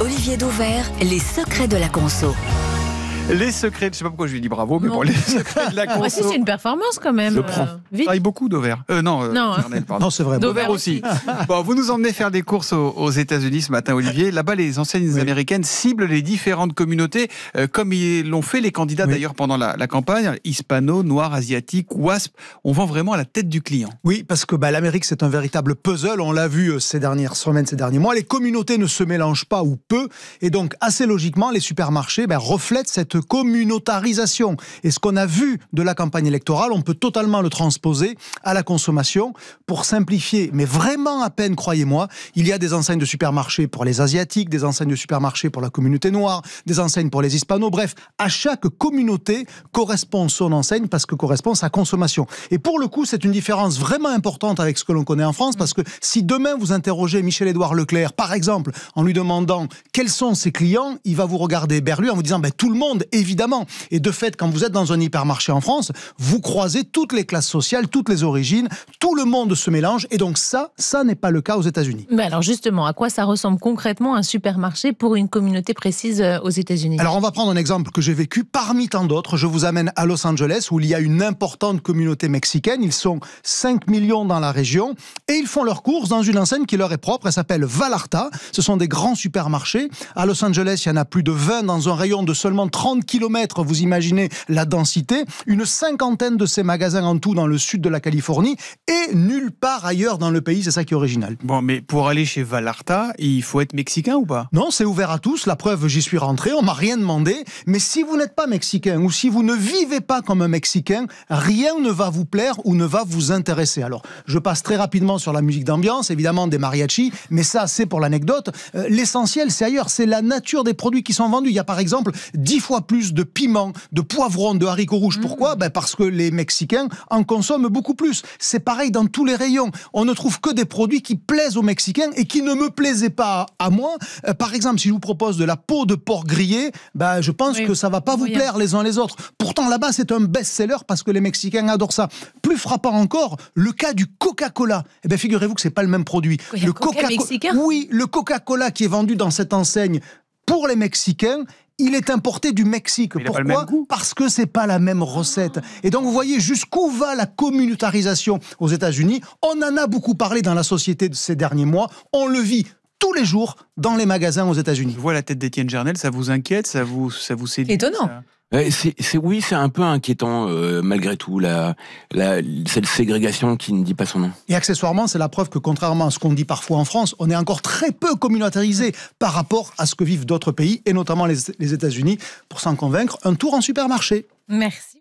Olivier Dauvert, les secrets de la conso. Les secrets, je sais pas pourquoi je lui dis bravo, mais pour bon, les secrets de la conso. Ah, c'est une performance quand même. Je prends. Euh, vite. Travaille beaucoup d'Auvert. Euh, non, euh, non c'est vrai. aussi. bon, vous nous emmenez faire des courses aux, États-Unis ce matin, Olivier. Là-bas, les enseignes américaines ciblent les différentes communautés, comme ils l'ont fait les candidats d'ailleurs pendant la, campagne, hispano, noir, asiatique, wasp. On vend vraiment à la tête du client. Oui, parce que bah, l'Amérique, c'est un véritable puzzle. On l'a vu ces dernières semaines, ces derniers mois. Les communautés ne se mélangent pas ou peu. Et donc, assez logiquement, les supermarchés bah, reflètent cette communautarisation. Et ce qu'on a vu de la campagne électorale, on peut totalement le transposer à la consommation pour simplifier, mais vraiment à peine, croyez-moi, il y a des enseignes de supermarché pour les Asiatiques, des enseignes de supermarché pour la communauté noire, des enseignes pour les Hispanos, bref, à chaque communauté correspond son enseigne parce que correspond sa consommation. Et pour le coup, c'est une différence vraiment importante avec ce que l'on connaît en France parce que si demain vous interrogez Michel-Édouard Leclerc, par exemple, en lui demandant quels sont ses clients, il va vous regarder berlu en vous disant ben, tout le monde évidemment. Et de fait, quand vous êtes dans un hypermarché en France, vous croisez toutes les classes sociales, toutes les origines, tout le monde se mélange. Et donc ça, ça n'est pas le cas aux États-Unis. Mais alors justement, à quoi ça ressemble concrètement un supermarché pour une communauté précise euh, aux États-Unis Alors on va prendre un exemple que j'ai vécu parmi tant d'autres. Je vous amène à Los Angeles où il y a une importante communauté mexicaine. Ils sont 5 millions dans la région et ils font leurs courses dans une enseigne qui leur est propre. Elle s'appelle Valarta. Ce sont des grands supermarchés. À Los Angeles, il y en a plus de 20 dans un rayon de seulement 30 30 km, vous imaginez la densité, une cinquantaine de ces magasins en tout dans le sud de la Californie et nulle part ailleurs dans le pays, c'est ça qui est original. Bon, mais pour aller chez Vallarta, il faut être mexicain ou pas Non, c'est ouvert à tous, la preuve, j'y suis rentré, on m'a rien demandé, mais si vous n'êtes pas mexicain ou si vous ne vivez pas comme un mexicain, rien ne va vous plaire ou ne va vous intéresser. Alors, je passe très rapidement sur la musique d'ambiance, évidemment des mariachis, mais ça, c'est pour l'anecdote. Euh, l'essentiel, c'est ailleurs, c'est la nature des produits qui sont vendus. Il y a par exemple 10 fois plus de piment, de poivron, de haricots rouges. Mm. Pourquoi ben, Parce que les Mexicains en consomment beaucoup plus. C'est pareil dans tous les rayons. On ne trouve que des produits qui plaisent aux Mexicains et qui ne me plaisaient pas à moi. Euh, par exemple, si je vous propose de la peau de porc grillée, ben, je pense que ça ne va pas vous plaire les uns les autres. Pourtant, là-bas, c'est un best-seller parce que les Mexicains adorent ça. Plus frappant encore, le cas du Coca-Cola. Eh bien, figurez-vous que ce n'est pas le même produit. Le Coca-Cola, oui, le Coca-Cola qui est vendu dans cette enseigne pour les Mexicains, il est importé du Mexique. Pourquoi Parce que c'est pas la même recette. Et donc vous voyez jusqu'où va la communautarisation aux États-Unis. On en a beaucoup parlé dans la société de ces derniers mois. On le vit tous les jours dans les magasins aux États-Unis. Je la tête d'Étienne Jernel, ça vous inquiète, ça vous ça vous séduit. Étonnant. Euh, c'est oui, c'est un peu inquiétant euh, malgré tout cette ségrégation qui ne dit pas son nom. Et accessoirement, c'est la preuve que contrairement à ce qu'on dit parfois en France, on est encore très peu communautarisé par rapport à ce que vivent d'autres pays et notamment les États-Unis. Pour s'en convaincre, un tour en supermarché. Merci.